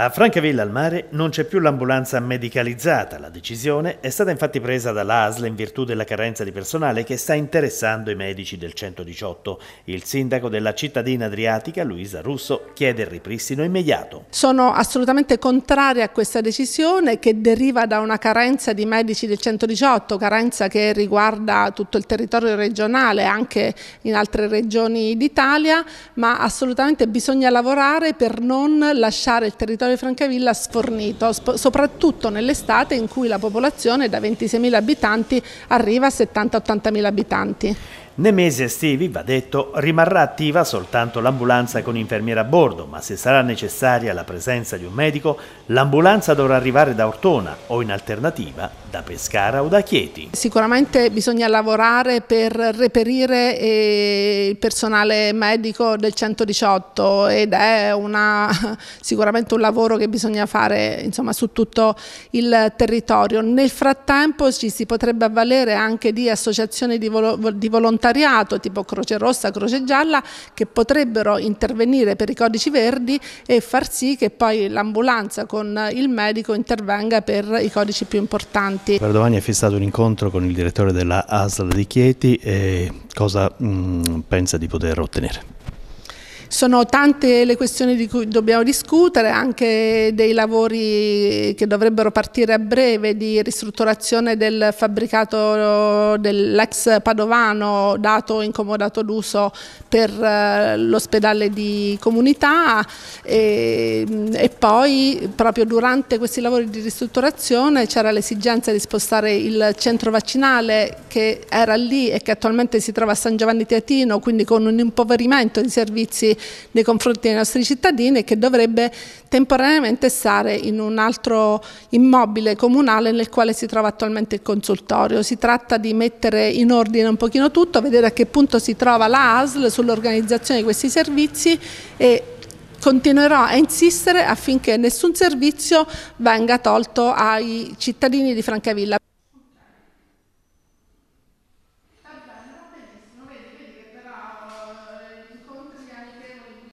A Francavilla al mare non c'è più l'ambulanza medicalizzata. La decisione è stata infatti presa dall'ASL in virtù della carenza di personale che sta interessando i medici del 118. Il sindaco della cittadina adriatica, Luisa Russo, chiede il ripristino immediato. Sono assolutamente contraria a questa decisione che deriva da una carenza di medici del 118, carenza che riguarda tutto il territorio regionale, anche in altre regioni d'Italia, ma assolutamente bisogna lavorare per non lasciare il territorio Piazzale Francavilla sfornito, soprattutto nell'estate in cui la popolazione da 26.000 abitanti arriva a 70-80.000 abitanti. Nei mesi estivi, va detto, rimarrà attiva soltanto l'ambulanza con infermiera a bordo, ma se sarà necessaria la presenza di un medico, l'ambulanza dovrà arrivare da Ortona o in alternativa da Pescara o da Chieti. Sicuramente bisogna lavorare per reperire eh, il personale medico del 118 ed è una, sicuramente un lavoro che bisogna fare insomma, su tutto il territorio. Nel frattempo ci si potrebbe avvalere anche di associazioni di, volontariato volontariato tipo Croce Rossa, Croce Gialla che potrebbero intervenire per i codici verdi e far sì che poi l'ambulanza con il medico intervenga per i codici più importanti. Per domani è fissato un incontro con il direttore della ASL di Chieti e cosa mh, mm, pensa di poter ottenere? Sono tante le questioni di cui dobbiamo discutere, anche dei lavori che dovrebbero partire a breve di ristrutturazione del fabbricato dell'ex Padovano dato incomodato d'uso per eh, l'ospedale di comunità e, mm, e poi proprio durante questi lavori di ristrutturazione c'era l'esigenza di spostare il centro vaccinale che era lì e che attualmente si trova a San Giovanni Teatino, quindi con un impoverimento di servizi nei confronti dei nostri cittadini e che dovrebbe temporaneamente stare in un altro immobile comunale nel quale si trova attualmente il consultorio. Si tratta di mettere in ordine un pochino tutto, vedere a che punto si trova la ASL sull'organizzazione di questi servizi e continuerò a insistere affinché nessun servizio venga tolto ai cittadini di Francavilla.